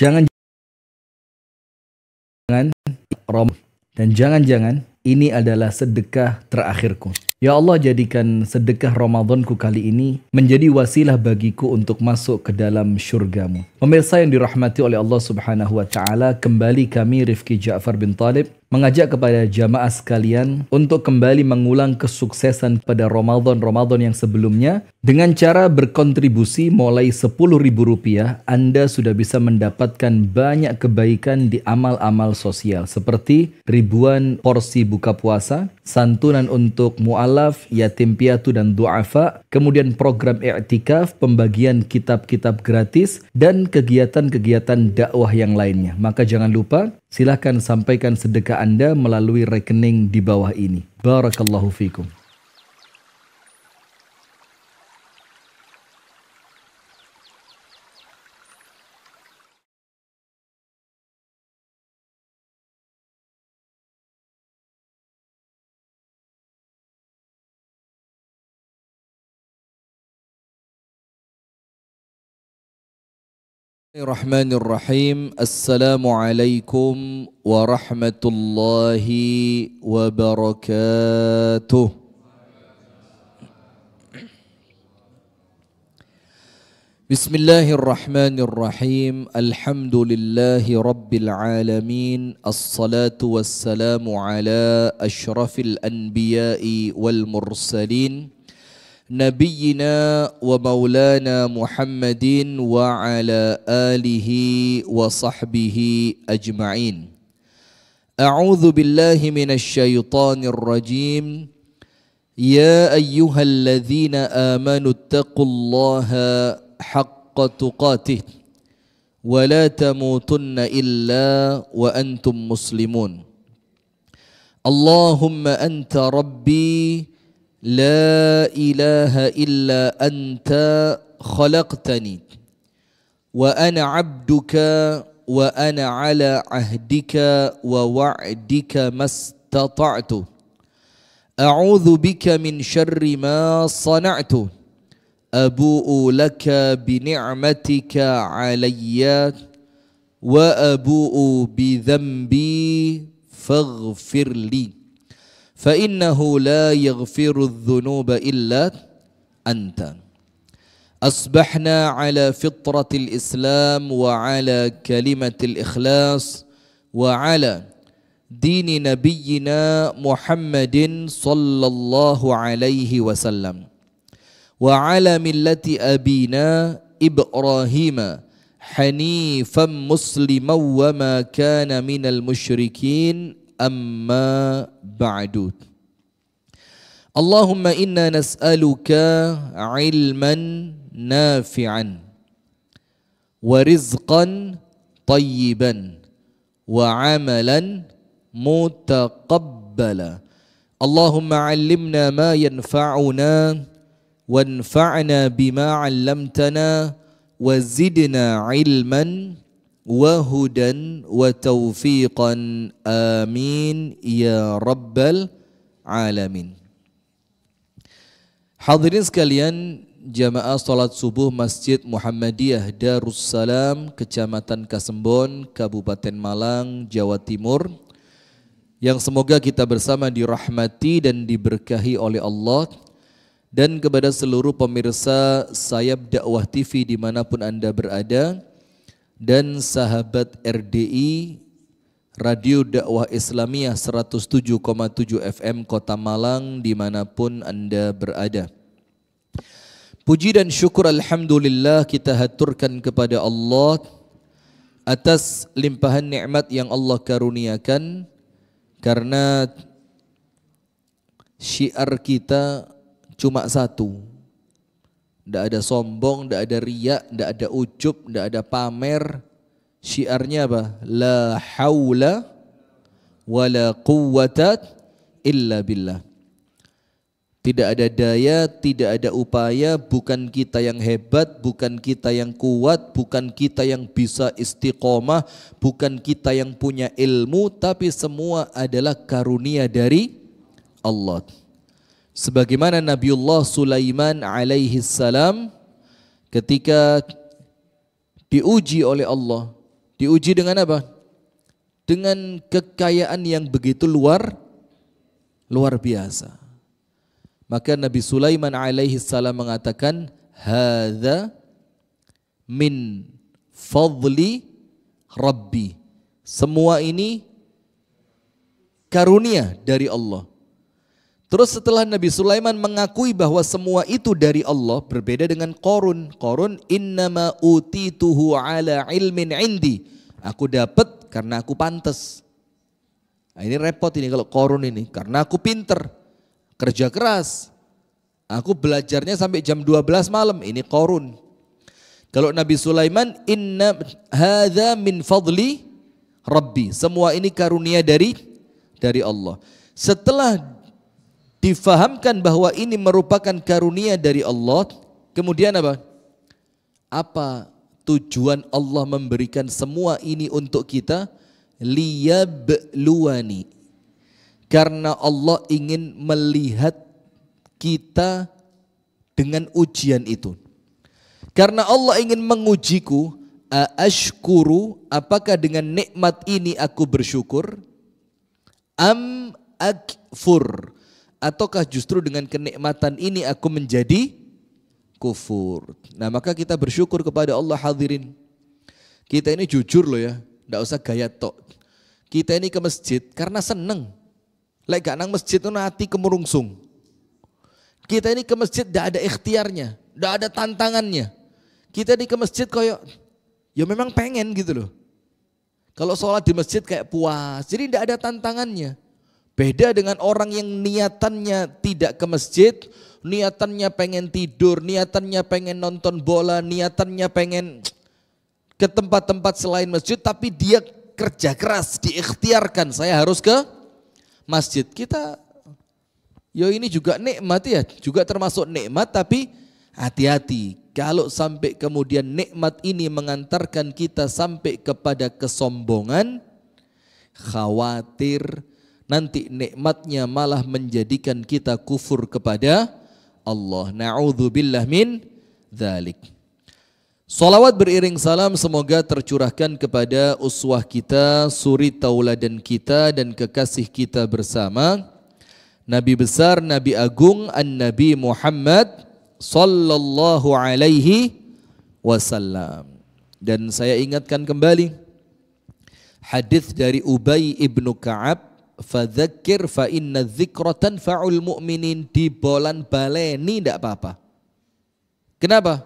Jangan jangan rom dan jangan-jangan ini adalah sedekah terakhirku. Ya Allah jadikan sedekah Ramadanku kali ini menjadi wasilah bagiku untuk masuk ke dalam syurgamu. Pemirsa yang dirahmati oleh Allah subhanahu wa ta'ala, kembali kami Rifki Ja'far bin Talib mengajak kepada jamaah sekalian untuk kembali mengulang kesuksesan pada Ramadan-Ramadan yang sebelumnya dengan cara berkontribusi mulai rp rupiah Anda sudah bisa mendapatkan banyak kebaikan di amal-amal sosial seperti ribuan porsi buka puasa, santunan untuk mualaf, yatim piatu dan duafa, kemudian program i'tikaf, pembagian kitab-kitab gratis dan kegiatan-kegiatan dakwah yang lainnya. Maka jangan lupa Silahkan sampaikan sedekah Anda melalui rekening di bawah ini. Barakallahu fikum. الرحمن الرحيم السلام عليكم ورحمة الله وبركاته بسم الله الرحمن الرحيم الحمد لله رب العالمين الصلاة والسلام على أشرف الأنبياء والمرسلين نبينا ومولانا محمد وعلى آله وصحبه أجمعين أعوذ بالله من الشيطان الرجيم يا أيها الذين آمنوا اتقوا الله حق تقاته ولا تموتن إلا وأنتم مسلمون اللهم أنت ربي لا اله الا انت خلقتني وانا عبدك وانا على عهدك ووعدك ما استطعت اعوذ بك من شر ما صنعت ابوء لك بنعمتك علي وابوء بذنبي فاغفر لي فإنه لا يغفر الذنوب إلا أنت أصبحنا على فطرة الإسلام وعلى كلمة الإخلاص وعلى دين نبينا محمد صلى الله عليه وسلم وعلى ملة أبينا إبراهيم حنيفا مسلما وما كان من المشركين أما بعد اللهم إنا نسألك علما نافعا ورزقا طيبا وعملا متقبلا اللهم علمنا ما ينفعنا وانفعنا بما علمتنا وزدنا علما وهدى وتوفيقا آمين يا رب العالمين Hadirin sekalian, jamaah salat subuh Masjid Muhammadiyah Darussalam, Kecamatan Kasembon, Kabupaten Malang, Jawa Timur. Yang semoga kita bersama dirahmati dan diberkahi oleh Allah dan kepada seluruh pemirsa sayap dakwah TV dimanapun Anda berada, dan sahabat RDI Radio Dakwah Islamiyah 107,7 FM Kota Malang dimanapun Anda berada. Puji dan syukur Alhamdulillah kita haturkan kepada Allah atas limpahan nikmat yang Allah karuniakan karena syiar kita cuma satu tidak ada sombong, tidak ada riak, tidak ada ujub, tidak ada pamer. Syiarnya apa? La haula wa la quwwata illa billah. Tidak ada daya, tidak ada upaya, bukan kita yang hebat, bukan kita yang kuat, bukan kita yang bisa istiqomah, bukan kita yang punya ilmu, tapi semua adalah karunia dari Allah. Sebagaimana Nabiullah Sulaiman alaihi salam ketika diuji oleh Allah, diuji dengan apa? Dengan kekayaan yang begitu luar luar biasa. Maka Nabi Sulaiman alaihi salam mengatakan, "Hadza min fadli Rabbi." Semua ini karunia dari Allah. Terus setelah Nabi Sulaiman mengakui bahwa semua itu dari Allah berbeda dengan korun. Korun innama utituhu ala ilmin indi. Aku dapat karena aku pantas. Nah, ini repot ini kalau korun ini karena aku pinter, kerja keras. Aku belajarnya sampai jam 12 malam, ini korun. Kalau Nabi Sulaiman inna hadza min fadli rabbi. Semua ini karunia dari dari Allah. Setelah difahamkan bahwa ini merupakan karunia dari Allah, kemudian apa? Apa tujuan Allah memberikan semua ini untuk kita? Liyabluwani. Karena Allah ingin melihat kita dengan ujian itu. Karena Allah ingin mengujiku, aashkuru, apakah dengan nikmat ini aku bersyukur? Am akfur ataukah justru dengan kenikmatan ini aku menjadi kufur. Nah, maka kita bersyukur kepada Allah hadirin. Kita ini jujur loh ya, tidak usah gaya tok. Kita ini ke masjid karena seneng. Lek gak nang masjid itu hati kemurungsung. Kita ini ke masjid tidak ada ikhtiarnya, tidak ada tantangannya. Kita ini ke masjid koyok ya memang pengen gitu loh. Kalau sholat di masjid kayak puas, jadi tidak ada tantangannya. Beda dengan orang yang niatannya tidak ke masjid, niatannya pengen tidur, niatannya pengen nonton bola, niatannya pengen ke tempat-tempat selain masjid, tapi dia kerja keras, diikhtiarkan, saya harus ke masjid. Kita, yo ini juga nikmat ya, juga termasuk nikmat, tapi hati-hati. Kalau sampai kemudian nikmat ini mengantarkan kita sampai kepada kesombongan, khawatir, nanti nikmatnya malah menjadikan kita kufur kepada Allah. Na'udzubillah min dzalik. Salawat beriring salam semoga tercurahkan kepada uswah kita, suri tauladan kita dan kekasih kita bersama. Nabi besar, Nabi agung, An-Nabi Muhammad sallallahu alaihi wasallam. Dan saya ingatkan kembali hadis dari Ubay ibnu Ka'ab fadzakir fa inna dzikra tanfa'ul mu'minin di Bolan baleni ndak apa-apa. Kenapa?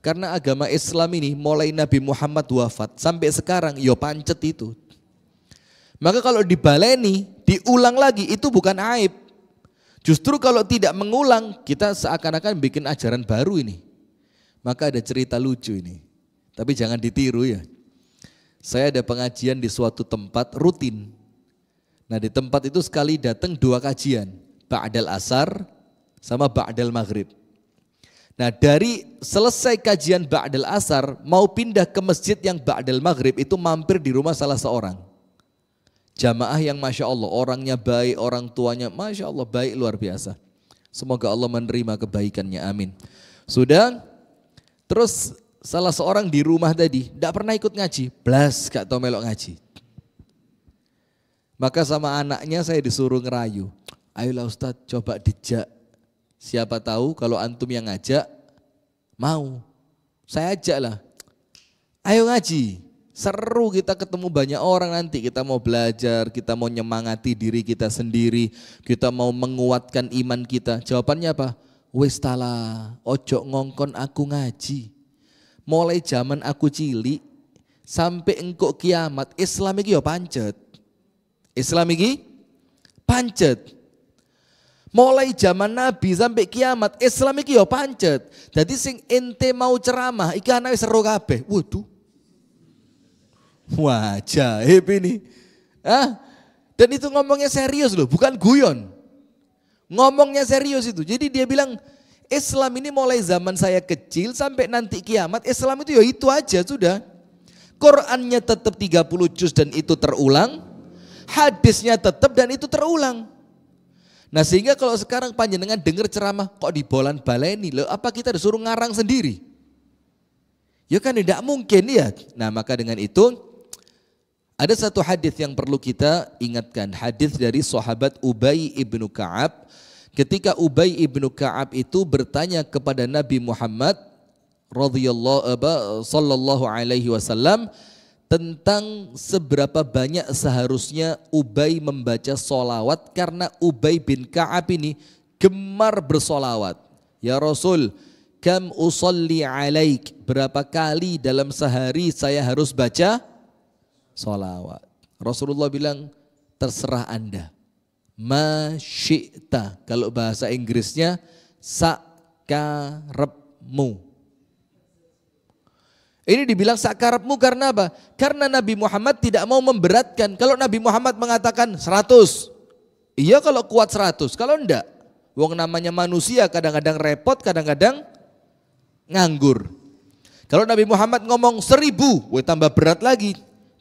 Karena agama Islam ini mulai Nabi Muhammad wafat sampai sekarang yo ya pancet itu. Maka kalau dibaleni, diulang lagi itu bukan aib. Justru kalau tidak mengulang, kita seakan-akan bikin ajaran baru ini. Maka ada cerita lucu ini. Tapi jangan ditiru ya. Saya ada pengajian di suatu tempat rutin Nah di tempat itu sekali datang dua kajian, Ba'dal Asar sama Ba'dal Maghrib. Nah dari selesai kajian Ba'dal Asar mau pindah ke masjid yang Ba'dal Maghrib itu mampir di rumah salah seorang. Jamaah yang Masya Allah orangnya baik, orang tuanya Masya Allah baik luar biasa. Semoga Allah menerima kebaikannya, amin. Sudah, terus salah seorang di rumah tadi, tidak pernah ikut ngaji, belas gak tau melok ngaji maka sama anaknya saya disuruh ngerayu. Ayolah Ustaz coba dijak. Siapa tahu kalau antum yang ngajak mau. Saya ajak lah. Ayo ngaji. Seru kita ketemu banyak orang nanti. Kita mau belajar, kita mau nyemangati diri kita sendiri. Kita mau menguatkan iman kita. Jawabannya apa? Westala, ojo ngongkon aku ngaji. Mulai zaman aku cilik sampai engkau kiamat Islam iki yo ya pancet. Islam ini pancet. Mulai zaman Nabi sampai kiamat Islam ini ya pancet. Jadi sing ente mau ceramah iki anak seru kabeh. Waduh. wajah jaib ini. Hah? Dan itu ngomongnya serius loh, bukan guyon. Ngomongnya serius itu. Jadi dia bilang, Islam ini mulai zaman saya kecil sampai nanti kiamat, Islam itu yo ya itu aja sudah. Qurannya tetap 30 juz dan itu terulang hadisnya tetap dan itu terulang. Nah sehingga kalau sekarang panjenengan dengar ceramah kok dibolan baleni loh apa kita disuruh ngarang sendiri? Ya kan tidak mungkin ya. Nah maka dengan itu ada satu hadis yang perlu kita ingatkan. Hadis dari sahabat Ubay ibnu Kaab. Ketika Ubay ibnu Kaab itu bertanya kepada Nabi Muhammad radhiyallahu sallallahu alaihi wasallam, tentang seberapa banyak seharusnya Ubay membaca solawat karena Ubay bin Ka'ab ini gemar bersolawat. Ya Rasul, kam usalli alaik, berapa kali dalam sehari saya harus baca solawat. Rasulullah bilang, terserah anda. Masyikta, kalau bahasa Inggrisnya, sakarepmu. Ini dibilang sakarapmu karena apa? Karena Nabi Muhammad tidak mau memberatkan. Kalau Nabi Muhammad mengatakan seratus, iya kalau kuat seratus. kalau enggak. Wong namanya manusia kadang-kadang repot, kadang-kadang nganggur. Kalau Nabi Muhammad ngomong seribu, wah tambah berat lagi.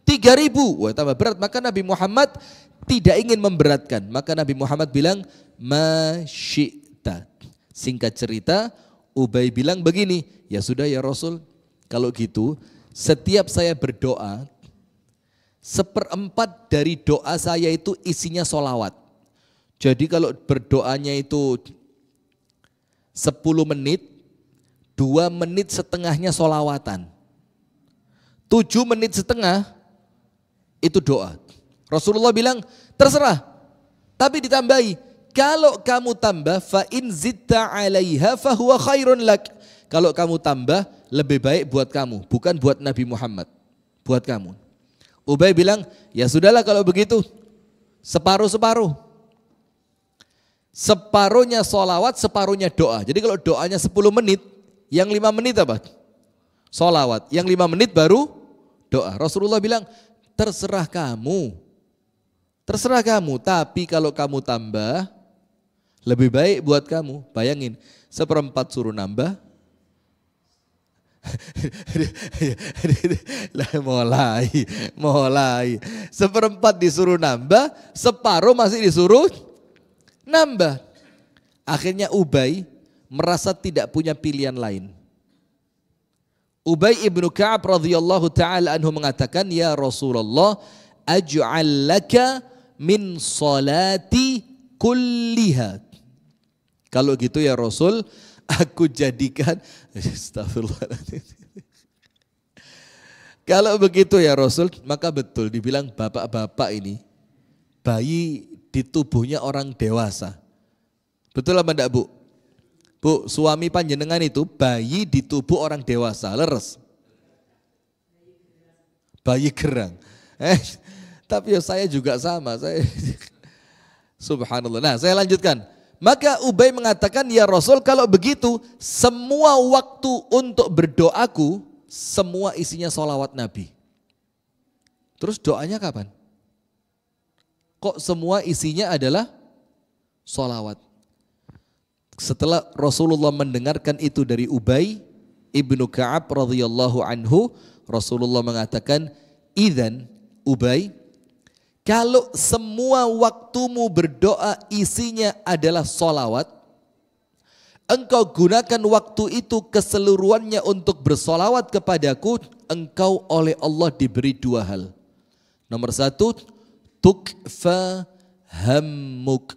3000, wah tambah berat. Maka Nabi Muhammad tidak ingin memberatkan. Maka Nabi Muhammad bilang, Masyikta. Singkat cerita, Ubay bilang begini, ya sudah ya Rasul, kalau gitu, setiap saya berdoa, seperempat dari doa saya itu isinya solawat. Jadi kalau berdoanya itu 10 menit, 2 menit setengahnya solawatan. 7 menit setengah itu doa. Rasulullah bilang, terserah. Tapi ditambahi, kalau kamu tambah fa in zitta 'alaiha fahuwa khairun lak. Kalau kamu tambah lebih baik buat kamu, bukan buat Nabi Muhammad, buat kamu. Ubay bilang, ya sudahlah kalau begitu, separuh-separuh. Separuhnya solawat, separuhnya doa. Jadi kalau doanya 10 menit, yang lima menit apa? Solawat, yang lima menit baru doa. Rasulullah bilang, terserah kamu. Terserah kamu, tapi kalau kamu tambah, lebih baik buat kamu. Bayangin, seperempat suruh nambah, lah mulai, mulai. Seperempat disuruh nambah, separuh masih disuruh nambah. Akhirnya Ubay merasa tidak punya pilihan lain. Ubay ibnu Ka'ab radhiyallahu taala anhu mengatakan, "Ya Rasulullah, aj'al laka min salati kulliha." Kalau gitu ya Rasul, aku jadikan Kalau begitu ya Rasul, maka betul dibilang bapak-bapak ini bayi di tubuhnya orang dewasa. Betul apa enggak Bu? Bu, suami panjenengan itu bayi di tubuh orang dewasa, leres. Bayi gerang. Eh, tapi ya saya juga sama, saya Subhanallah. Nah, saya lanjutkan. Maka Ubay mengatakan, ya Rasul kalau begitu semua waktu untuk berdoaku, semua isinya sholawat Nabi. Terus doanya kapan? Kok semua isinya adalah sholawat? Setelah Rasulullah mendengarkan itu dari Ubay ibnu Kaab radhiyallahu anhu, Rasulullah mengatakan, "Idzan Ubay, kalau semua waktumu berdoa isinya adalah solawat, engkau gunakan waktu itu keseluruhannya untuk bersolawat kepadaku, engkau oleh Allah diberi dua hal. Nomor satu, tukfa hammuk.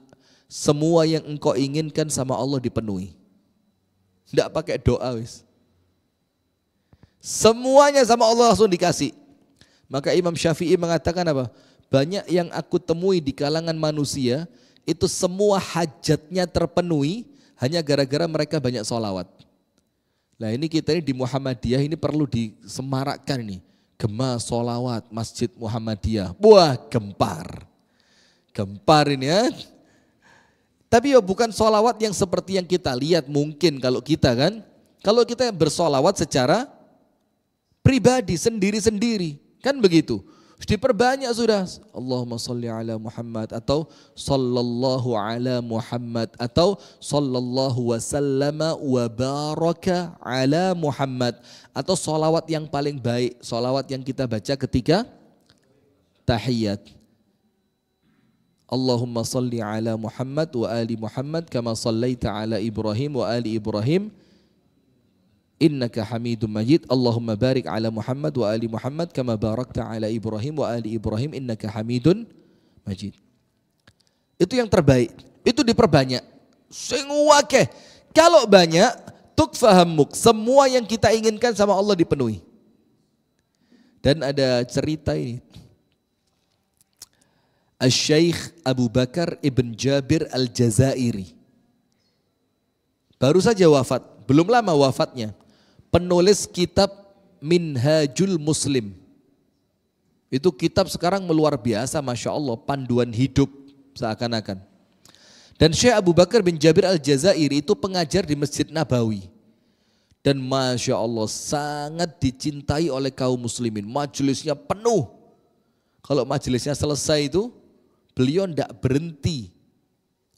Semua yang engkau inginkan sama Allah dipenuhi. Tidak pakai doa wis. Semuanya sama Allah langsung dikasih. Maka Imam Syafi'i mengatakan apa? Banyak yang aku temui di kalangan manusia, itu semua hajatnya terpenuhi hanya gara-gara mereka banyak sholawat. Nah ini kita ini di Muhammadiyah ini perlu disemarakkan nih Gema sholawat Masjid Muhammadiyah. Wah gempar. Gempar ini ya. Tapi ya bukan sholawat yang seperti yang kita lihat mungkin kalau kita kan. Kalau kita bersolawat secara pribadi, sendiri-sendiri. Kan begitu. Harus diperbanyak sudah. Allahumma salli ala Muhammad atau sallallahu ala Muhammad atau sallallahu wasallama wa baraka ala Muhammad atau solawat yang paling baik, solawat yang kita baca ketika tahiyat. Allahumma salli ala Muhammad wa ali Muhammad kama sallaita ala Ibrahim wa ali Ibrahim innaka hamidum majid Allahumma barik ala Muhammad wa ali Muhammad kama barakta ala Ibrahim wa ali Ibrahim innaka hamidun majid itu yang terbaik itu diperbanyak Semua kalau banyak tuk fahamuk semua yang kita inginkan sama Allah dipenuhi dan ada cerita ini Al-Syeikh Abu Bakar Ibn Jabir Al-Jazairi baru saja wafat belum lama wafatnya penulis kitab Minhajul Muslim. Itu kitab sekarang meluar biasa Masya Allah, panduan hidup seakan-akan. Dan Syekh Abu Bakar bin Jabir Al-Jazairi itu pengajar di Masjid Nabawi. Dan Masya Allah sangat dicintai oleh kaum muslimin. Majelisnya penuh. Kalau majelisnya selesai itu, beliau tidak berhenti.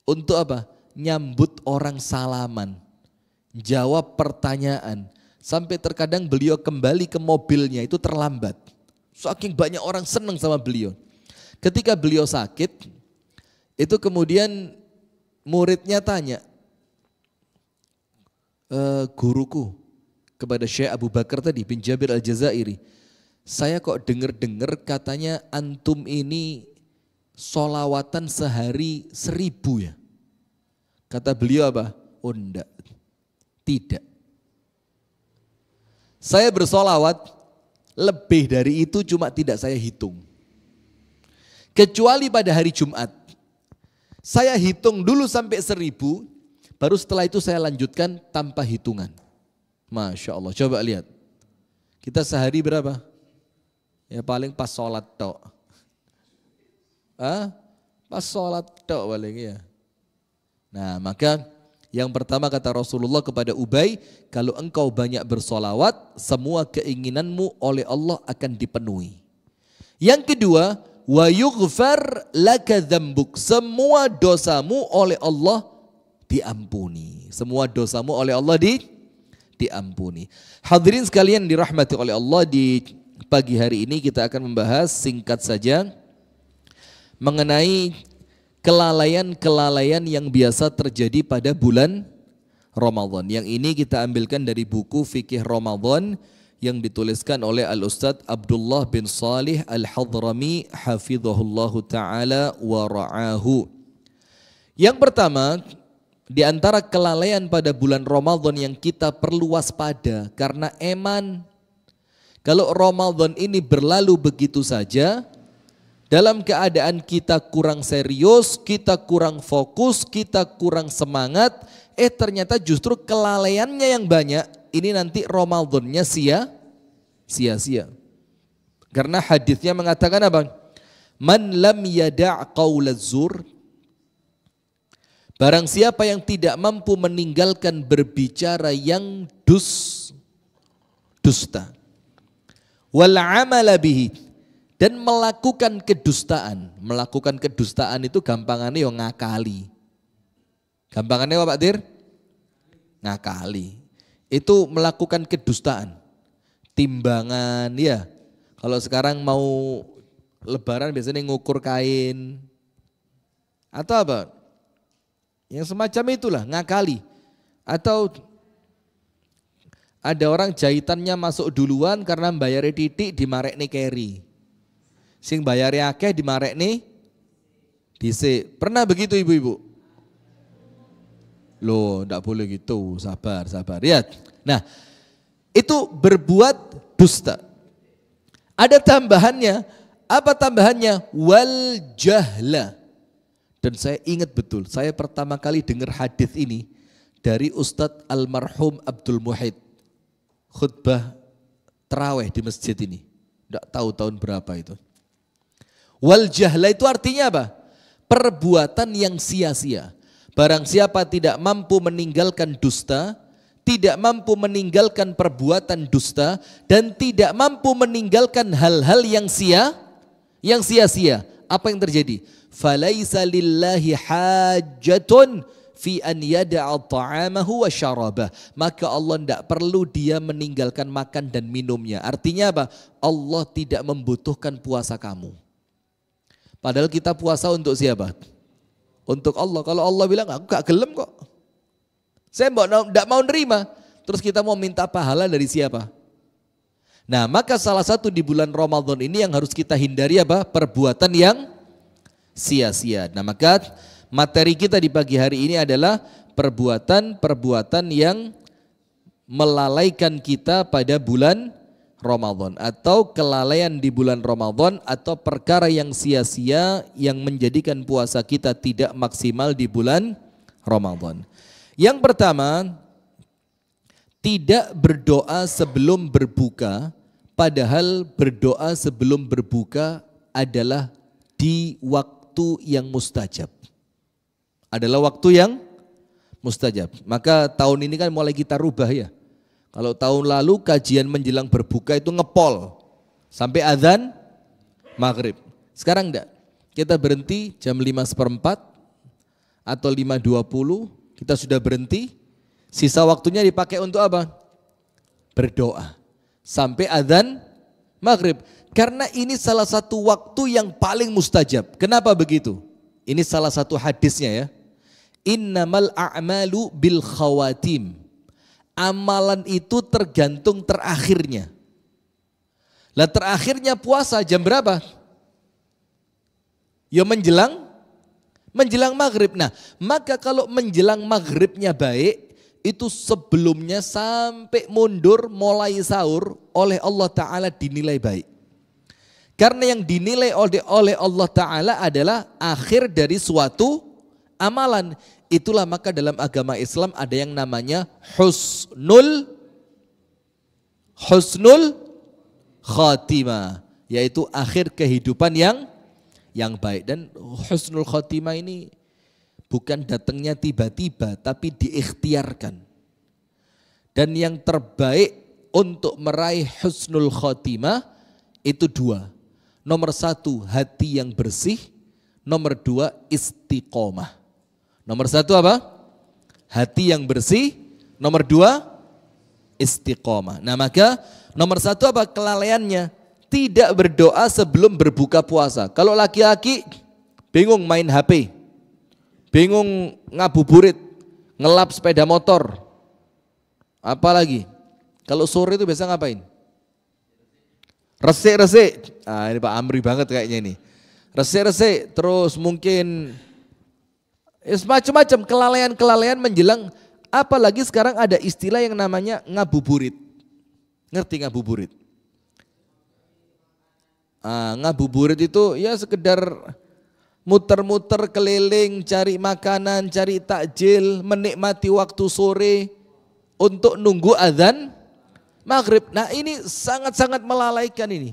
Untuk apa? Nyambut orang salaman. Jawab pertanyaan Sampai terkadang beliau kembali ke mobilnya itu terlambat. Saking banyak orang senang sama beliau. Ketika beliau sakit, itu kemudian muridnya tanya, e, guruku kepada Syekh Abu Bakar tadi bin Jabir Al-Jazairi, saya kok dengar-dengar katanya antum ini solawatan sehari seribu ya. Kata beliau apa? Oh tidak. Saya bersolawat, lebih dari itu cuma tidak saya hitung. Kecuali pada hari Jumat. Saya hitung dulu sampai seribu, baru setelah itu saya lanjutkan tanpa hitungan. Masya Allah, coba lihat. Kita sehari berapa? Ya paling pas sholat tok. Hah? Pas sholat tok paling ya. Nah maka yang pertama kata Rasulullah kepada Ubay, kalau engkau banyak bersolawat, semua keinginanmu oleh Allah akan dipenuhi. Yang kedua, wa yughfar laka dhambuk. Semua dosamu oleh Allah diampuni. Semua dosamu oleh Allah di diampuni. Hadirin sekalian dirahmati oleh Allah di pagi hari ini kita akan membahas singkat saja mengenai kelalaian-kelalaian yang biasa terjadi pada bulan Ramadan. Yang ini kita ambilkan dari buku Fikih Ramadan yang dituliskan oleh Al-Ustaz Abdullah bin Salih Al-Hadrami hafizahullahu taala wa ra'ahu. Yang pertama, di antara kelalaian pada bulan Ramadan yang kita perlu waspada karena eman kalau Ramadan ini berlalu begitu saja, dalam keadaan kita kurang serius, kita kurang fokus, kita kurang semangat, eh ternyata justru kelalaiannya yang banyak, ini nanti Ramadannya sia sia-sia. Karena hadisnya mengatakan apa? Man lam yada' qaulaz Barang siapa yang tidak mampu meninggalkan berbicara yang dus dusta wal amala bihi dan melakukan kedustaan. Melakukan kedustaan itu gampangannya yang ngakali. Gampangannya apa Pak Tir? Ngakali. Itu melakukan kedustaan. Timbangan ya. Kalau sekarang mau lebaran biasanya ngukur kain. Atau apa? Yang semacam itulah ngakali. Atau ada orang jahitannya masuk duluan karena bayar titik di marek keri. Sing bayari akeh nih dhisik. Pernah begitu ibu-ibu? Loh, ndak boleh gitu. Sabar, sabar. Lihat. Ya. Nah, itu berbuat dusta. Ada tambahannya, apa tambahannya? Wal jahla. Dan saya ingat betul, saya pertama kali dengar hadis ini dari Ustadz almarhum Abdul Muhid. Khutbah terawih di masjid ini. Tidak tahu tahun berapa itu. Wal jahla itu artinya apa? Perbuatan yang sia-sia. Barang siapa tidak mampu meninggalkan dusta, tidak mampu meninggalkan perbuatan dusta dan tidak mampu meninggalkan hal-hal yang sia yang sia-sia apa yang terjadi falaisa lillahi hajatun fi an wa syarabah maka Allah tidak perlu dia meninggalkan makan dan minumnya artinya apa Allah tidak membutuhkan puasa kamu Padahal kita puasa untuk siapa? Untuk Allah. Kalau Allah bilang, aku gak gelem kok. Saya tidak mau nerima. Terus kita mau minta pahala dari siapa? Nah maka salah satu di bulan Ramadan ini yang harus kita hindari apa? Perbuatan yang sia-sia. Nah maka materi kita di pagi hari ini adalah perbuatan-perbuatan yang melalaikan kita pada bulan Ramadan atau kelalaian di bulan Ramadan atau perkara yang sia-sia yang menjadikan puasa kita tidak maksimal di bulan Ramadan. Yang pertama, tidak berdoa sebelum berbuka padahal berdoa sebelum berbuka adalah di waktu yang mustajab. Adalah waktu yang mustajab. Maka tahun ini kan mulai kita rubah ya kalau tahun lalu kajian menjelang berbuka itu ngepol sampai azan maghrib. Sekarang enggak. Kita berhenti jam 5 seperempat atau 5.20 kita sudah berhenti. Sisa waktunya dipakai untuk apa? Berdoa. Sampai azan maghrib. Karena ini salah satu waktu yang paling mustajab. Kenapa begitu? Ini salah satu hadisnya ya. Innamal a'malu bil khawatim amalan itu tergantung terakhirnya. Lah terakhirnya puasa jam berapa? Ya menjelang menjelang maghrib. Nah, maka kalau menjelang maghribnya baik, itu sebelumnya sampai mundur mulai sahur oleh Allah Ta'ala dinilai baik. Karena yang dinilai oleh, oleh Allah Ta'ala adalah akhir dari suatu amalan. Itulah maka dalam agama Islam ada yang namanya husnul husnul khatimah, yaitu akhir kehidupan yang yang baik dan husnul khatimah ini bukan datangnya tiba-tiba tapi diikhtiarkan. Dan yang terbaik untuk meraih husnul khatimah itu dua. Nomor satu hati yang bersih, nomor dua istiqomah. Nomor satu apa? Hati yang bersih. Nomor dua, istiqomah. Nah maka nomor satu apa? Kelalaiannya. Tidak berdoa sebelum berbuka puasa. Kalau laki-laki bingung main HP. Bingung ngabuburit. Ngelap sepeda motor. Apalagi? Kalau sore itu biasa ngapain? Resik-resik. Ah ini Pak Amri banget kayaknya ini. Resik-resik. Terus mungkin Ya, Macam-macam kelalaian-kelalaian menjelang apalagi sekarang ada istilah yang namanya ngabuburit. Ngerti ngabuburit? Ah, ngabuburit itu ya sekedar muter-muter keliling cari makanan, cari takjil, menikmati waktu sore untuk nunggu azan maghrib. Nah ini sangat-sangat melalaikan ini.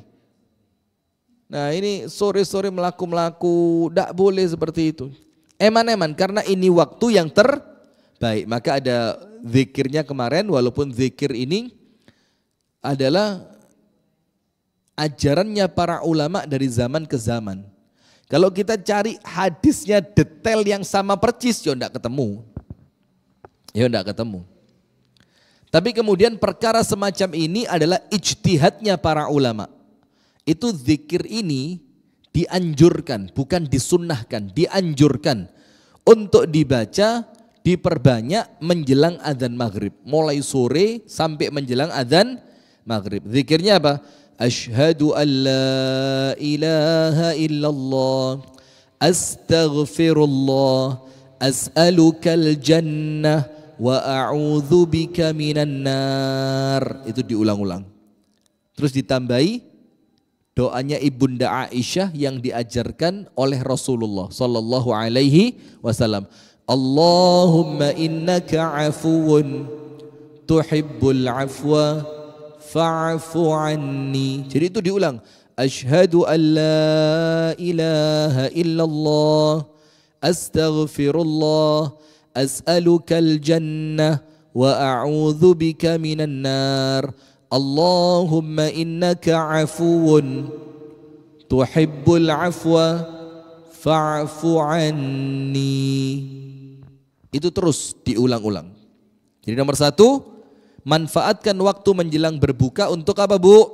Nah ini sore-sore melaku-melaku, tidak boleh seperti itu eman-eman karena ini waktu yang terbaik. Maka ada zikirnya kemarin walaupun zikir ini adalah ajarannya para ulama dari zaman ke zaman. Kalau kita cari hadisnya detail yang sama percis, ya enggak ketemu. Ya enggak ketemu. Tapi kemudian perkara semacam ini adalah ijtihadnya para ulama. Itu zikir ini dianjurkan, bukan disunnahkan, dianjurkan untuk dibaca diperbanyak menjelang azan maghrib mulai sore sampai menjelang azan maghrib zikirnya apa Ashhadu an la ilaha illallah astaghfirullah as'aluka jannah wa a'udzu bika minan nar itu diulang-ulang terus ditambahi doanya ibunda Aisyah yang diajarkan oleh Rasulullah sallallahu alaihi wasallam. Allahumma innaka 'afuun, tuhibbul afwa fa'fu anni. Jadi itu diulang. Ashhadu an la ilaha illallah astaghfirullah as'aluka al-jannah wa a'udzu bika minan nar. اللهم innaka عفو تحب العفو فاعف عني. itu terus diulang-ulang jadi nomor satu manfaatkan waktu menjelang berbuka untuk apa bu?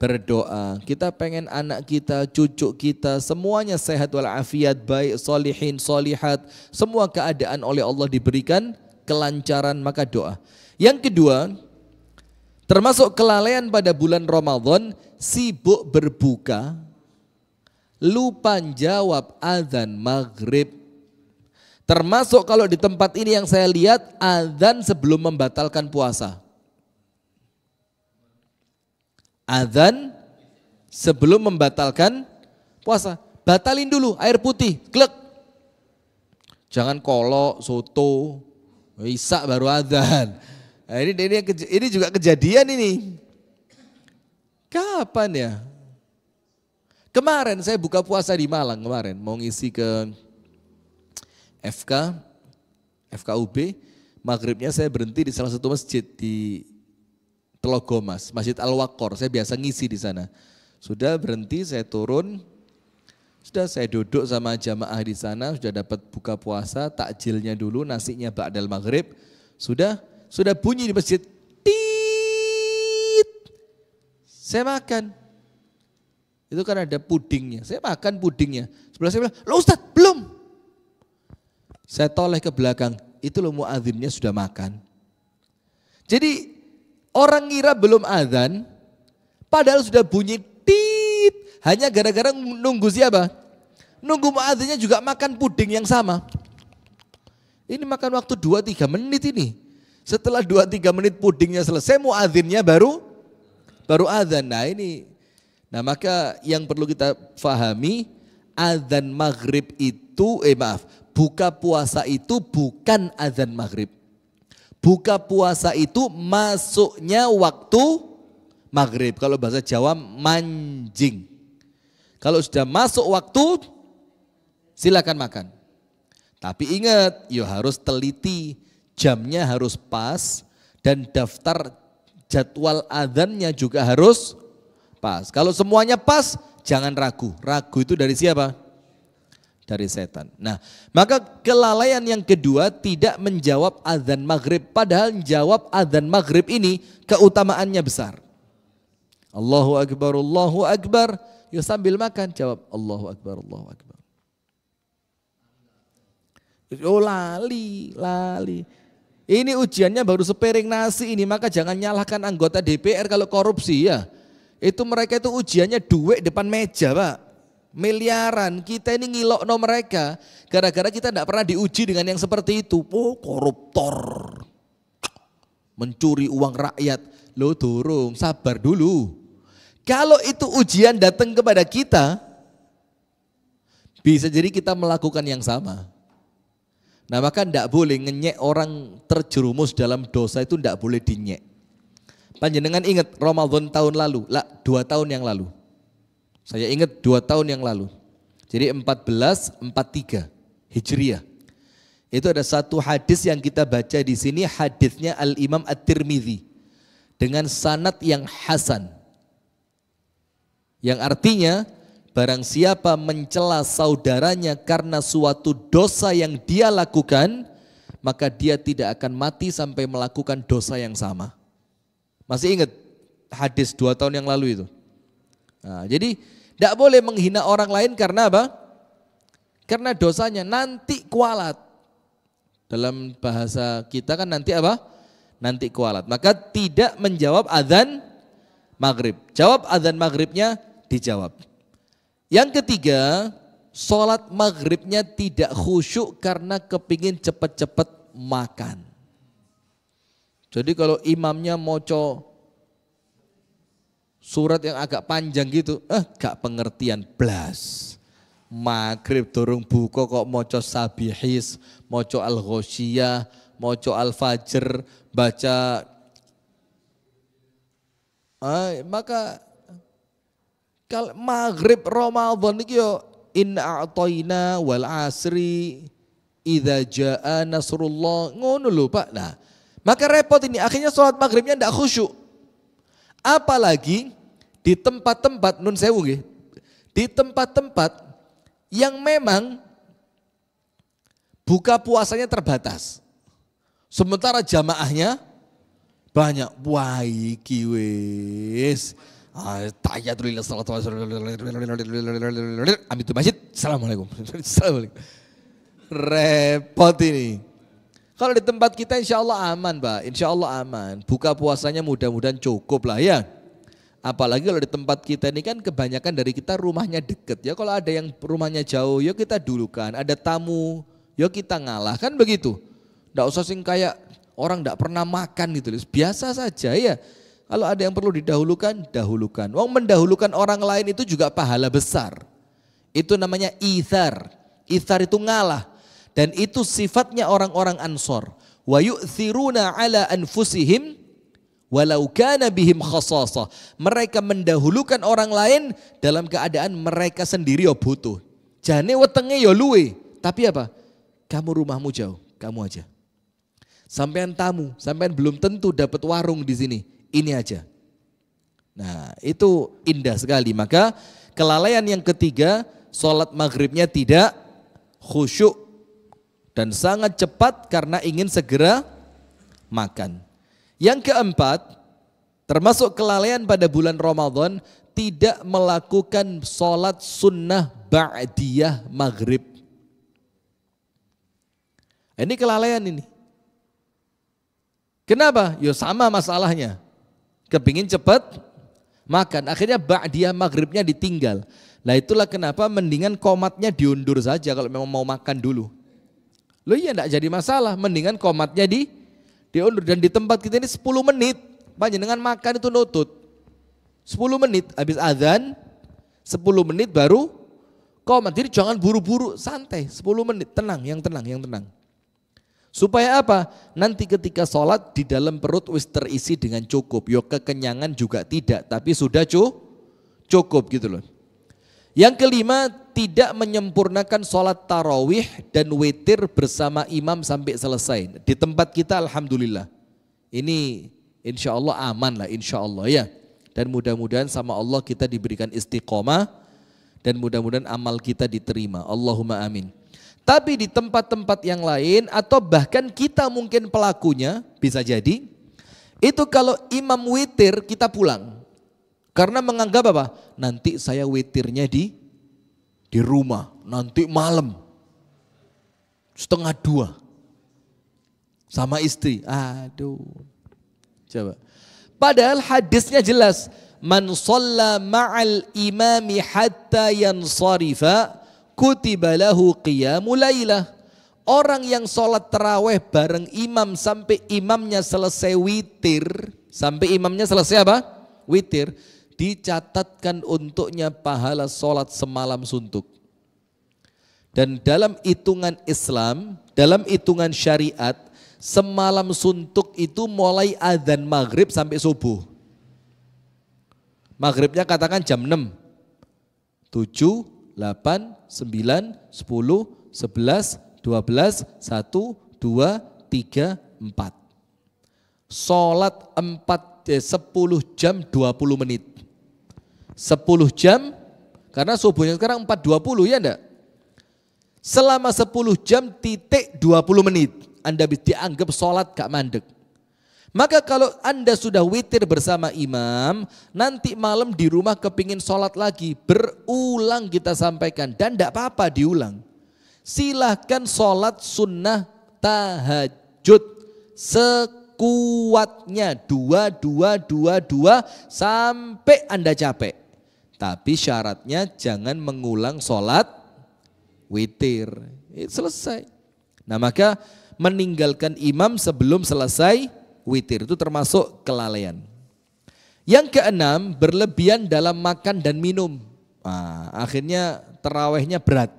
berdoa. Kita pengen anak kita, cucu kita, semuanya sehat walafiat, baik, solihin, solihat. Semua keadaan oleh Allah diberikan kelancaran maka doa. Yang kedua, Termasuk kelalaian pada bulan Ramadan, sibuk berbuka, lupa jawab azan maghrib. Termasuk kalau di tempat ini yang saya lihat azan sebelum membatalkan puasa. Azan sebelum membatalkan puasa. Batalin dulu air putih, klek. Jangan kolok, soto, isak baru azan. Nah, ini, ini ini juga kejadian ini. Kapan ya? Kemarin saya buka puasa di Malang kemarin, mau ngisi ke FK, FKUB. Maghribnya saya berhenti di salah satu masjid di Telogomas, Masjid Al-Wakor. Saya biasa ngisi di sana. Sudah berhenti, saya turun, sudah saya duduk sama jamaah di sana, sudah dapat buka puasa, takjilnya dulu, nasinya ba'dal maghrib. Sudah, sudah bunyi di masjid, tit, saya makan. Itu kan ada pudingnya, saya makan pudingnya. Sebelah saya bilang, lo Ustaz, belum. Saya toleh ke belakang, itu lo azimnya sudah makan. Jadi orang ngira belum azan, padahal sudah bunyi tit, hanya gara-gara nunggu siapa? Nunggu muadzinnya juga makan puding yang sama. Ini makan waktu 2-3 menit ini. Setelah 2-3 menit pudingnya selesai, mau muadzinnya baru baru azan. Nah ini, nah maka yang perlu kita fahami azan maghrib itu, eh maaf, buka puasa itu bukan azan maghrib. Buka puasa itu masuknya waktu maghrib. Kalau bahasa Jawa manjing. Kalau sudah masuk waktu, silakan makan. Tapi ingat, yo ya harus teliti jamnya harus pas dan daftar jadwal adhannya juga harus pas. Kalau semuanya pas, jangan ragu. Ragu itu dari siapa? Dari setan. Nah, maka kelalaian yang kedua tidak menjawab adzan maghrib. Padahal jawab adzan maghrib ini keutamaannya besar. Allahu Akbar, Allahu Akbar. Ya sambil makan jawab Allahu Akbar, Allahu Akbar. Oh lali, lali. Ini ujiannya baru sepiring nasi ini, maka jangan nyalahkan anggota DPR kalau korupsi ya. Itu mereka itu ujiannya duit depan meja pak. Miliaran, kita ini ngilok no mereka. Gara-gara kita tidak pernah diuji dengan yang seperti itu. Oh koruptor. Mencuri uang rakyat. Lo turun, sabar dulu. Kalau itu ujian datang kepada kita, bisa jadi kita melakukan yang sama. Nah maka tidak boleh ngenyek orang terjerumus dalam dosa itu tidak boleh dinyek. Panjenengan ingat Ramadan tahun lalu, lah, dua tahun yang lalu. Saya ingat dua tahun yang lalu. Jadi 1443 Hijriah. Itu ada satu hadis yang kita baca di sini hadisnya Al Imam At-Tirmidzi dengan sanat yang hasan. Yang artinya Barang siapa mencela saudaranya karena suatu dosa yang dia lakukan, maka dia tidak akan mati sampai melakukan dosa yang sama. Masih ingat hadis dua tahun yang lalu itu? Nah, jadi tidak boleh menghina orang lain karena apa? Karena dosanya nanti kualat. Dalam bahasa kita kan nanti apa? Nanti kualat. Maka tidak menjawab adzan maghrib. Jawab adzan maghribnya dijawab. Yang ketiga, sholat maghribnya tidak khusyuk karena kepingin cepat-cepat makan. Jadi kalau imamnya moco surat yang agak panjang gitu, eh gak pengertian blas. Maghrib turung buka kok moco sabihis, moco al ghoshiyah, moco al fajr, baca eh, maka Kal maghrib Ramadan iki yo in a'taina wal asri idza jaa nasrullah ngono lho Pak. Nah, maka repot ini akhirnya sholat maghribnya ndak khusyuk. Apalagi di tempat-tempat nun sewu nggih. Di tempat-tempat yang memang buka puasanya terbatas. Sementara jamaahnya banyak. Wah iki wis. Tahiyatulillah salat Amit masjid. Assalamualaikum. Assalamualaikum. Repot ini. Kalau di tempat kita insya Allah aman Pak, insya Allah aman. Buka puasanya mudah-mudahan cukup lah ya. Apalagi kalau di tempat kita ini kan kebanyakan dari kita rumahnya deket ya. Kalau ada yang rumahnya jauh, yuk ya kita dulukan. Ada tamu, yuk ya kita ngalah kan begitu. Tidak usah sing kayak orang tidak pernah makan gitu. Biasa saja ya kalau ada yang perlu didahulukan, dahulukan. Wong mendahulukan orang lain itu juga pahala besar. Itu namanya ithar. Ithar itu ngalah. Dan itu sifatnya orang-orang ansor. Wa yu'thiruna ala anfusihim walau kana bihim khasasa. Mereka mendahulukan orang lain dalam keadaan mereka sendiri ya butuh. Jane wetenge ya luwe. Tapi apa? Kamu rumahmu jauh, kamu aja. Sampean tamu, sampean belum tentu dapat warung di sini ini aja. Nah itu indah sekali. Maka kelalaian yang ketiga, sholat maghribnya tidak khusyuk dan sangat cepat karena ingin segera makan. Yang keempat, termasuk kelalaian pada bulan Ramadan, tidak melakukan sholat sunnah ba'diyah maghrib. Ini kelalaian ini. Kenapa? Ya sama masalahnya kepingin cepat makan. Akhirnya bak dia maghribnya ditinggal. Nah itulah kenapa mendingan komatnya diundur saja kalau memang mau makan dulu. Lo iya enggak jadi masalah, mendingan komatnya di diundur. Dan di tempat kita ini 10 menit, Banyak dengan makan itu nutut. 10 menit, habis azan 10 menit baru komat. Jadi jangan buru-buru, santai 10 menit, tenang, yang tenang, yang tenang. Supaya apa? Nanti ketika sholat di dalam perut wis terisi dengan cukup. Yo kekenyangan juga tidak, tapi sudah cu cukup gitu loh. Yang kelima, tidak menyempurnakan sholat tarawih dan witir bersama imam sampai selesai. Di tempat kita Alhamdulillah. Ini insya Allah aman lah insya Allah ya. Dan mudah-mudahan sama Allah kita diberikan istiqomah dan mudah-mudahan amal kita diterima. Allahumma amin. Tapi di tempat-tempat yang lain atau bahkan kita mungkin pelakunya bisa jadi itu kalau imam witir kita pulang. Karena menganggap apa? Nanti saya witirnya di di rumah, nanti malam. Setengah dua. Sama istri. Aduh. Coba. Padahal hadisnya jelas. Man sholla ma'al imami hatta yansarifa kutiba lahu qiyamul Orang yang sholat terawih bareng imam sampai imamnya selesai witir, sampai imamnya selesai apa? Witir, dicatatkan untuknya pahala sholat semalam suntuk. Dan dalam hitungan Islam, dalam hitungan syariat, semalam suntuk itu mulai adzan maghrib sampai subuh. Maghribnya katakan jam 6, 7, 8, 9, 10, 11, 12, 1, 2, 3, 4. Sholat 4, eh, 10 jam 20 menit. 10 jam, karena subuhnya sekarang 4.20 ya enggak? Selama 10 jam titik 20 menit. Anda dianggap sholat gak mandek. Maka kalau Anda sudah witir bersama imam, nanti malam di rumah kepingin sholat lagi, berulang kita sampaikan. Dan tidak apa-apa diulang. Silahkan sholat sunnah tahajud sekuatnya. Dua, dua, dua, dua, sampai Anda capek. Tapi syaratnya jangan mengulang sholat witir. Eh, selesai. Nah maka meninggalkan imam sebelum selesai witir. Itu termasuk kelalaian. Yang keenam, berlebihan dalam makan dan minum. Nah, akhirnya terawihnya berat.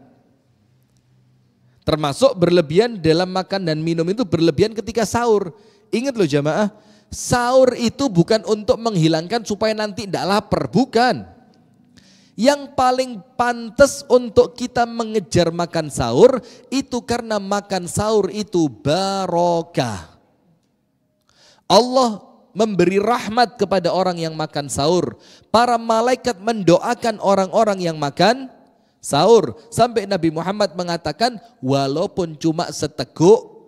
Termasuk berlebihan dalam makan dan minum itu berlebihan ketika sahur. Ingat loh jamaah, sahur itu bukan untuk menghilangkan supaya nanti tidak lapar, bukan. Yang paling pantas untuk kita mengejar makan sahur itu karena makan sahur itu barokah. Allah memberi rahmat kepada orang yang makan sahur. Para malaikat mendoakan orang-orang yang makan sahur. Sampai Nabi Muhammad mengatakan walaupun cuma seteguk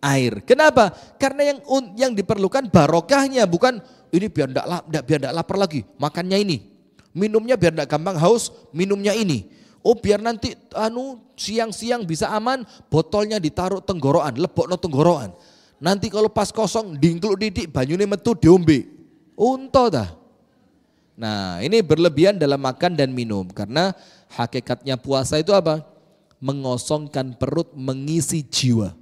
air. Kenapa? Karena yang yang diperlukan barokahnya bukan ini biar tidak biar lapar lagi makannya ini. Minumnya biar tidak gampang haus, minumnya ini. Oh biar nanti anu siang-siang bisa aman, botolnya ditaruh tenggorokan, lebokno tenggorokan. Nanti kalau pas kosong dingkluk didik banyune metu diombe. Unta dah. Nah, ini berlebihan dalam makan dan minum karena hakikatnya puasa itu apa? Mengosongkan perut, mengisi jiwa.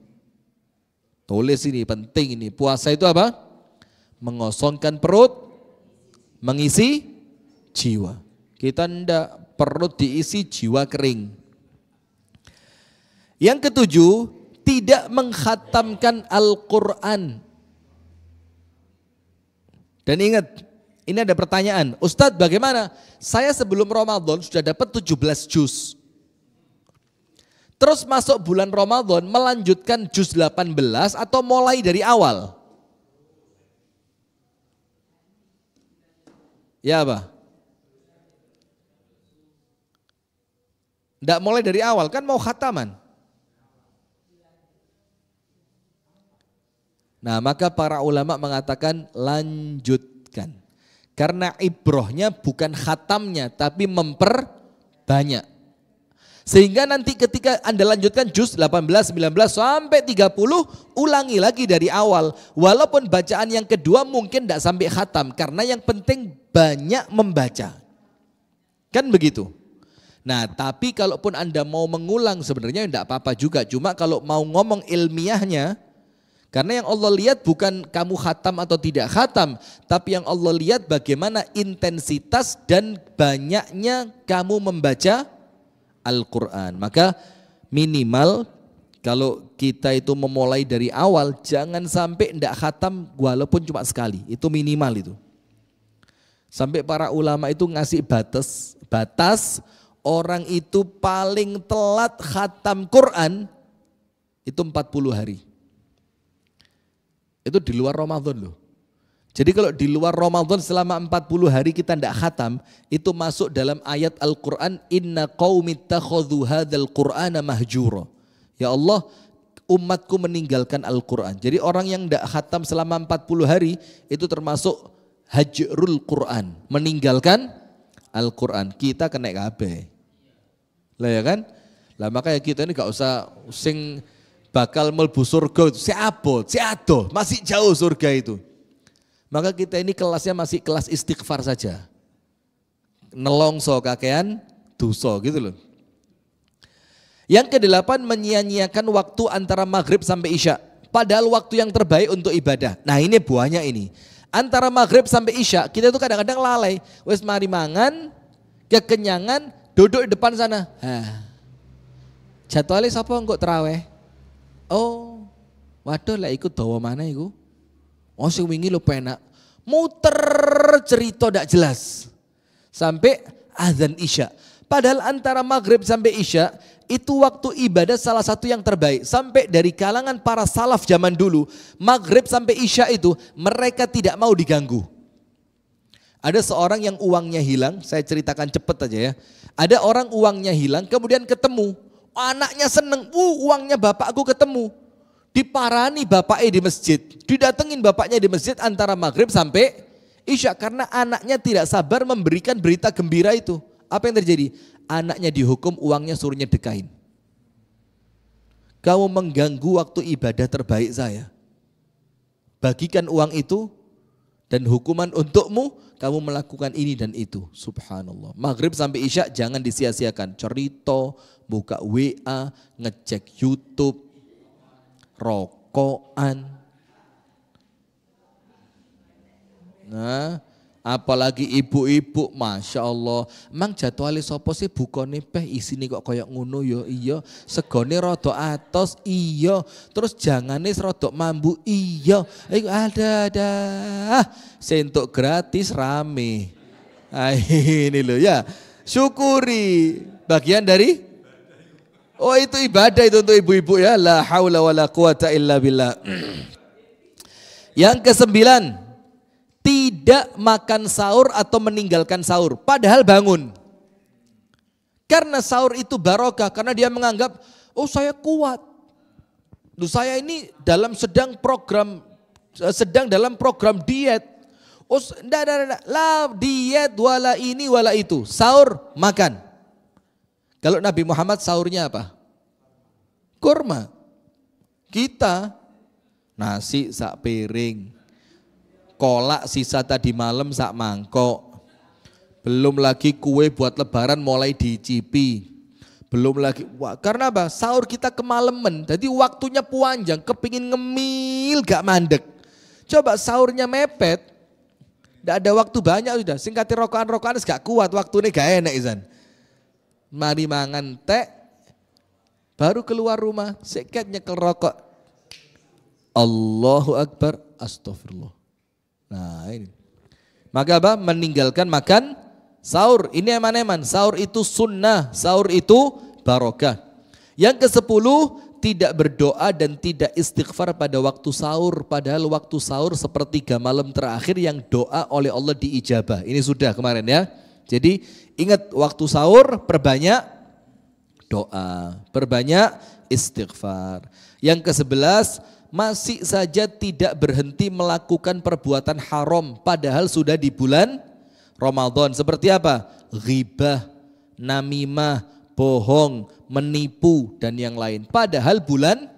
Tulis ini penting ini. Puasa itu apa? Mengosongkan perut, mengisi jiwa. Kita ndak perut diisi jiwa kering. Yang ketujuh, tidak menghatamkan Al-Quran. Dan ingat, ini ada pertanyaan. Ustadz bagaimana? Saya sebelum Ramadan sudah dapat 17 juz. Terus masuk bulan Ramadan melanjutkan juz 18 atau mulai dari awal? Ya apa? Tidak mulai dari awal, kan mau khataman. Nah, maka para ulama mengatakan lanjutkan. Karena ibrohnya bukan khatamnya, tapi memperbanyak. Sehingga nanti ketika Anda lanjutkan juz 18, 19, sampai 30, ulangi lagi dari awal. Walaupun bacaan yang kedua mungkin tidak sampai khatam, karena yang penting banyak membaca. Kan begitu? Nah, tapi kalaupun Anda mau mengulang sebenarnya tidak apa-apa juga. Cuma kalau mau ngomong ilmiahnya, karena yang Allah lihat bukan kamu khatam atau tidak khatam, tapi yang Allah lihat bagaimana intensitas dan banyaknya kamu membaca Al-Quran. Maka minimal kalau kita itu memulai dari awal, jangan sampai tidak khatam walaupun cuma sekali. Itu minimal itu. Sampai para ulama itu ngasih batas, batas orang itu paling telat khatam Quran itu 40 hari. Itu di luar Ramadan loh. Jadi kalau di luar Ramadan selama 40 hari kita tidak khatam, itu masuk dalam ayat Al-Quran, Inna qawmi takhudhu hadhal qur'ana mahjura. Ya Allah, umatku meninggalkan Al-Quran. Jadi orang yang tidak khatam selama 40 hari, itu termasuk hajrul Quran. Meninggalkan Al-Quran. Kita kena kabe. Lah ya kan? Lah makanya kita ini gak usah sing bakal melbu surga itu si ado, masih jauh surga itu. Maka kita ini kelasnya masih kelas istighfar saja. Nelongso kakean, duso gitu loh. Yang kedelapan menyia-nyiakan waktu antara maghrib sampai isya. Padahal waktu yang terbaik untuk ibadah. Nah ini buahnya ini. Antara maghrib sampai isya kita tuh kadang-kadang lalai. Wes mari mangan, kekenyangan, duduk di depan sana. Jadwalnya siapa enggak terawih? Oh, waduh lah ikut dawa mana iku? Oh sing wingi lho penak. Muter cerita tidak jelas. Sampai azan Isya. Padahal antara maghrib sampai Isya itu waktu ibadah salah satu yang terbaik. Sampai dari kalangan para salaf zaman dulu, maghrib sampai Isya itu mereka tidak mau diganggu. Ada seorang yang uangnya hilang, saya ceritakan cepat aja ya. Ada orang uangnya hilang, kemudian ketemu. Anaknya seneng, uh, uangnya bapakku ketemu. Diparani bapaknya di masjid. Didatengin bapaknya di masjid antara maghrib sampai isya. Karena anaknya tidak sabar memberikan berita gembira itu. Apa yang terjadi? Anaknya dihukum, uangnya suruh nyedekain. Kamu mengganggu waktu ibadah terbaik saya. Bagikan uang itu dan hukuman untukmu kamu melakukan ini dan itu. Subhanallah. Maghrib sampai isya jangan disia-siakan. Cerita, buka WA, ngecek YouTube, rokokan. Nah, apalagi ibu-ibu, masya Allah. emang jadwalnya sopo sih nih peh nih kok koyok ngunu yo ya iyo segoni rodo atas iyo Terus jangan nih rodo mambu iyo ayo ada ada. Ah, sentuk gratis rame. Ah, ini loh ya. Syukuri bagian dari Oh itu ibadah itu untuk ibu-ibu ya. La haula wa la quwata illa billah. Yang kesembilan, tidak makan sahur atau meninggalkan sahur. Padahal bangun. Karena sahur itu barokah, karena dia menganggap, oh saya kuat. Duh, saya ini dalam sedang program, eh, sedang dalam program diet. Oh, enggak, enggak, enggak. La diet wala ini wala itu. Sahur, makan. Kalau Nabi Muhammad sahurnya apa? Kurma. Kita nasi sak piring. Kolak sisa tadi malam sak mangkok. Belum lagi kue buat lebaran mulai dicipi. Belum lagi, wah, karena apa? Sahur kita kemalemen, jadi waktunya panjang, kepingin ngemil gak mandek. Coba sahurnya mepet, tidak ada waktu banyak sudah. Singkati rokokan rokokan gak kuat, waktunya gak enak Izan mari mangan teh baru keluar rumah sikat nyekel rokok Allahu Akbar astagfirullah nah ini maka apa meninggalkan makan sahur ini eman-eman sahur itu sunnah sahur itu barokah yang ke sepuluh tidak berdoa dan tidak istighfar pada waktu sahur. Padahal waktu sahur sepertiga malam terakhir yang doa oleh Allah diijabah. Ini sudah kemarin ya. Jadi ingat waktu sahur perbanyak doa, perbanyak istighfar. Yang ke-11 masih saja tidak berhenti melakukan perbuatan haram padahal sudah di bulan Ramadan. Seperti apa? Ghibah, namimah, bohong, menipu dan yang lain. Padahal bulan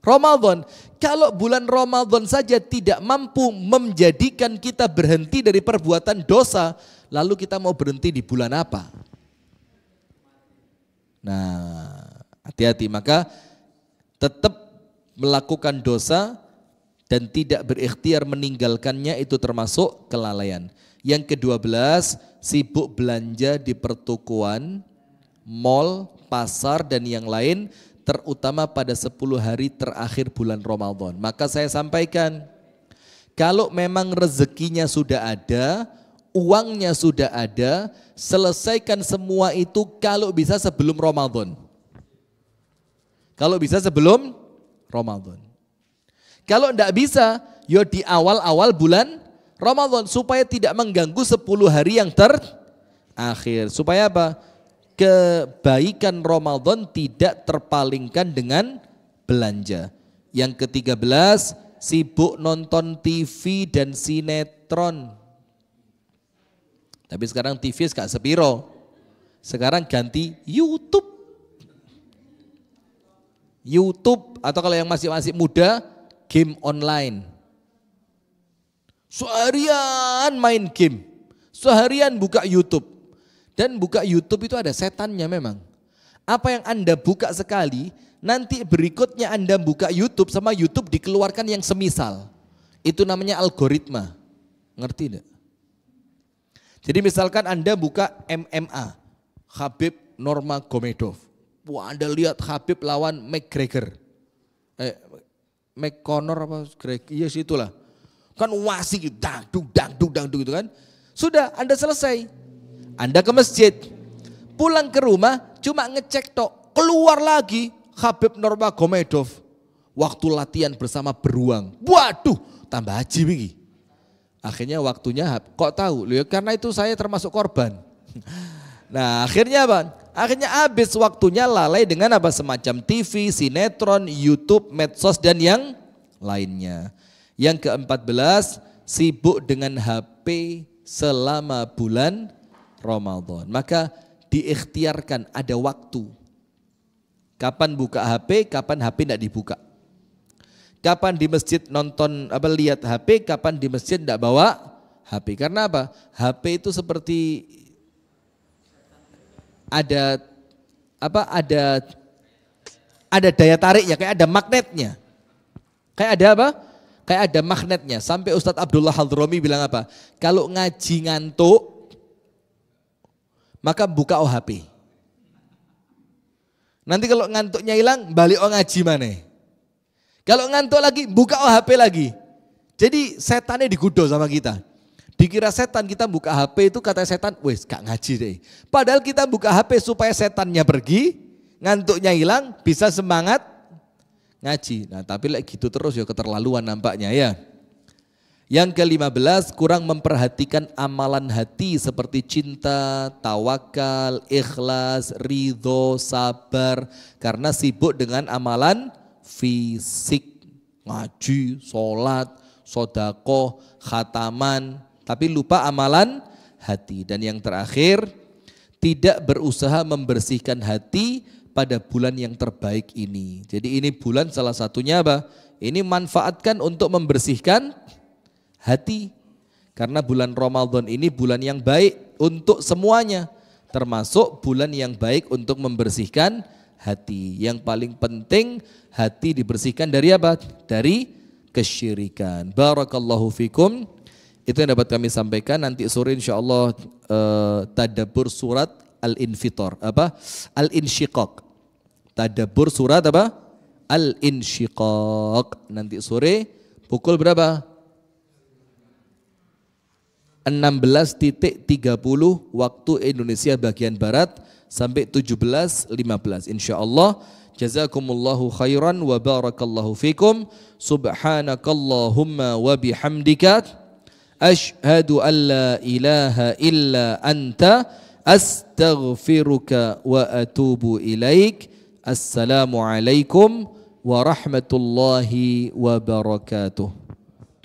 Ramadan. Kalau bulan Ramadan saja tidak mampu menjadikan kita berhenti dari perbuatan dosa, lalu kita mau berhenti di bulan apa? Nah, hati-hati. Maka tetap melakukan dosa dan tidak berikhtiar meninggalkannya itu termasuk kelalaian. Yang kedua belas, sibuk belanja di pertukuan, mall, pasar, dan yang lain terutama pada 10 hari terakhir bulan Ramadan. Maka saya sampaikan, kalau memang rezekinya sudah ada, uangnya sudah ada, selesaikan semua itu kalau bisa sebelum Ramadan. Kalau bisa sebelum Ramadan. Kalau tidak bisa, yo ya di awal-awal bulan Ramadan supaya tidak mengganggu 10 hari yang terakhir. Supaya apa? Kebaikan Ramadan tidak terpalingkan dengan belanja. Yang ke-13, sibuk nonton TV dan sinetron tapi sekarang TV gak sepiro. Sekarang ganti YouTube. YouTube atau kalau yang masih-masih muda, game online. Seharian main game. Seharian buka YouTube. Dan buka YouTube itu ada setannya memang. Apa yang Anda buka sekali, nanti berikutnya Anda buka YouTube sama YouTube dikeluarkan yang semisal. Itu namanya algoritma. Ngerti tidak? Jadi misalkan Anda buka MMA, Habib Norma Gomedov. Wah Anda lihat Habib lawan McGregor. Eh, McConnor apa Greg? Iya yes, itulah. Kan wasi gitu, dang, dung, dang, dung, gitu kan. Sudah Anda selesai. Anda ke masjid. Pulang ke rumah cuma ngecek tok. Keluar lagi Habib Norma Gomedov. Waktu latihan bersama beruang. Waduh tambah haji begini. Akhirnya waktunya kok tahu? Lihat ya karena itu saya termasuk korban. Nah akhirnya apa? Akhirnya habis waktunya lalai dengan apa semacam TV, sinetron, YouTube, medsos dan yang lainnya. Yang ke-14 sibuk dengan HP selama bulan Ramadan. Maka diikhtiarkan ada waktu. Kapan buka HP, kapan HP tidak dibuka. Kapan di masjid nonton apa lihat HP, kapan di masjid tidak bawa HP. Karena apa? HP itu seperti ada apa ada ada daya tariknya kayak ada magnetnya kayak ada apa kayak ada magnetnya sampai Ustadz Abdullah Haldromi bilang apa kalau ngaji ngantuk maka buka OHP nanti kalau ngantuknya hilang balik oh ngaji mana kalau ngantuk lagi, buka HP lagi. Jadi setannya digudo sama kita. Dikira setan kita buka HP itu kata setan, wes gak ngaji deh. Padahal kita buka HP supaya setannya pergi, ngantuknya hilang, bisa semangat ngaji. Nah tapi like gitu terus ya keterlaluan nampaknya ya. Yang ke-15 kurang memperhatikan amalan hati seperti cinta, tawakal, ikhlas, ridho, sabar karena sibuk dengan amalan fisik, ngaji, sholat, sodako khataman, tapi lupa amalan hati. Dan yang terakhir, tidak berusaha membersihkan hati pada bulan yang terbaik ini. Jadi ini bulan salah satunya apa? Ini manfaatkan untuk membersihkan hati. Karena bulan Ramadan ini bulan yang baik untuk semuanya. Termasuk bulan yang baik untuk membersihkan hati hati. Yang paling penting hati dibersihkan dari apa? Dari kesyirikan. Barakallahu fikum. Itu yang dapat kami sampaikan nanti sore insya Allah uh, eh, tadabur surat Al-Infitor apa? Al-Insyiqaq. Tadabur surat apa? Al-Insyiqaq. Nanti sore pukul berapa? 16.30 waktu Indonesia bagian barat sampai 17.15 insyaallah jazakumullahu khairan wa barakallahu fikum subhanakallahumma wa bihamdika ashhadu an la ilaha illa anta astaghfiruka wa atubu ilaik assalamu alaikum warahmatullahi wabarakatuh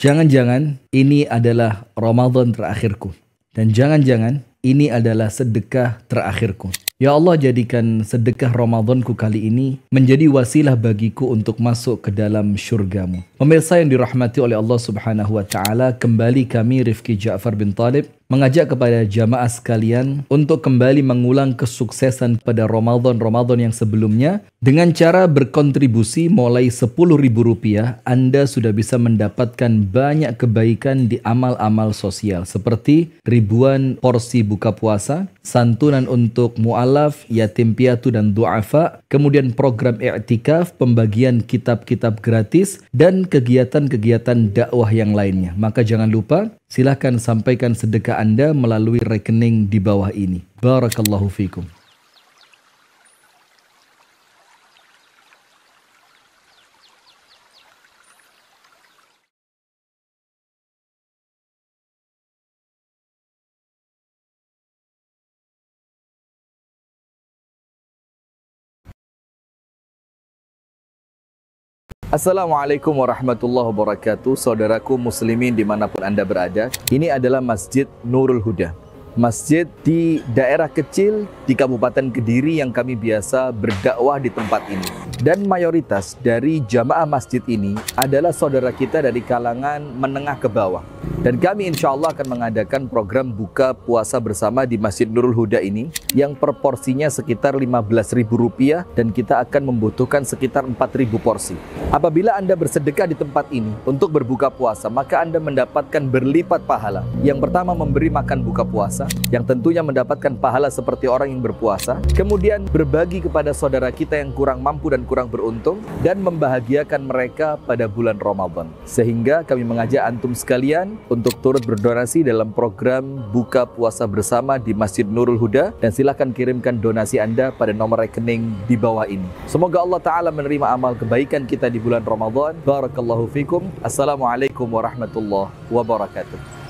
jangan-jangan ini adalah Ramadan terakhirku dan jangan-jangan ini adalah sedekah terakhirku. Ya Allah jadikan sedekah Ramadanku kali ini menjadi wasilah bagiku untuk masuk ke dalam syurgamu. Pemirsa yang dirahmati oleh Allah subhanahu wa ta'ala, kembali kami Rifki Ja'far bin Talib mengajak kepada jamaah sekalian untuk kembali mengulang kesuksesan pada Ramadan-Ramadan yang sebelumnya dengan cara berkontribusi mulai Rp10.000 Anda sudah bisa mendapatkan banyak kebaikan di amal-amal sosial seperti ribuan porsi buka puasa, santunan untuk mu'alaf, yatim piatu dan du'afa, kemudian program i'tikaf, pembagian kitab-kitab gratis, dan kegiatan-kegiatan dakwah yang lainnya. Maka jangan lupa Silahkan sampaikan sedekah Anda melalui rekening di bawah ini. Barakallahu fikum. Assalamualaikum warahmatullahi wabarakatuh Saudaraku muslimin dimanapun anda berada Ini adalah Masjid Nurul Huda Masjid di daerah kecil di Kabupaten Kediri yang kami biasa berdakwah di tempat ini Dan mayoritas dari jamaah masjid ini adalah saudara kita dari kalangan menengah ke bawah. Dan kami insya Allah akan mengadakan program buka puasa bersama di Masjid Nurul Huda ini yang proporsinya sekitar Rp15.000 dan kita akan membutuhkan sekitar 4.000 porsi. Apabila Anda bersedekah di tempat ini untuk berbuka puasa, maka Anda mendapatkan berlipat pahala. Yang pertama memberi makan buka puasa, yang tentunya mendapatkan pahala seperti orang yang berpuasa. Kemudian berbagi kepada saudara kita yang kurang mampu dan kurang beruntung dan membahagiakan mereka pada bulan Ramadan. Sehingga kami mengajak antum sekalian untuk turut berdonasi dalam program Buka Puasa Bersama di Masjid Nurul Huda dan silahkan kirimkan donasi Anda pada nomor rekening di bawah ini. Semoga Allah Ta'ala menerima amal kebaikan kita di bulan Ramadan. Barakallahu fikum. Assalamualaikum warahmatullahi wabarakatuh.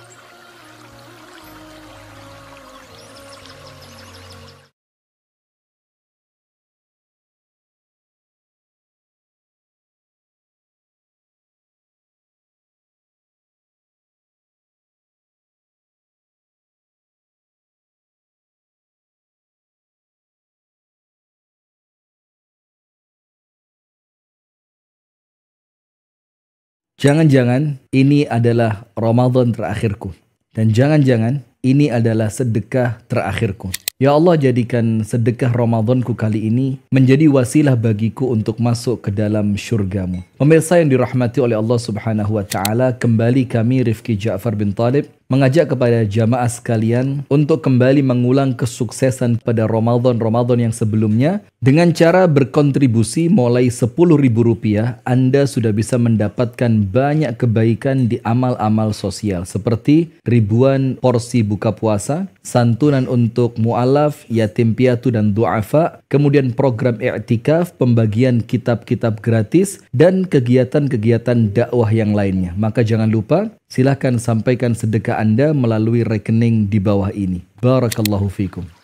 Jangan-jangan ini adalah Ramadan terakhirku. Dan jangan-jangan ini adalah sedekah terakhirku. Ya Allah jadikan sedekah Ramadanku kali ini menjadi wasilah bagiku untuk masuk ke dalam syurgamu. Pemirsa yang dirahmati oleh Allah subhanahu wa ta'ala, kembali kami Rifki Ja'far bin Talib mengajak kepada jamaah sekalian untuk kembali mengulang kesuksesan pada Ramadan-Ramadan yang sebelumnya dengan cara berkontribusi mulai Rp10.000 Anda sudah bisa mendapatkan banyak kebaikan di amal-amal sosial seperti ribuan porsi buka puasa, santunan untuk mu'alaf, yatim piatu dan du'afa, kemudian program i'tikaf, pembagian kitab-kitab gratis dan kegiatan-kegiatan dakwah yang lainnya. Maka jangan lupa Silahkan sampaikan sedekah Anda melalui rekening di bawah ini. Barakallahu fikum.